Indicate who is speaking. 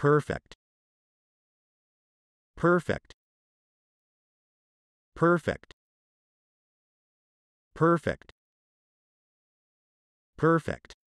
Speaker 1: perfect perfect perfect perfect perfect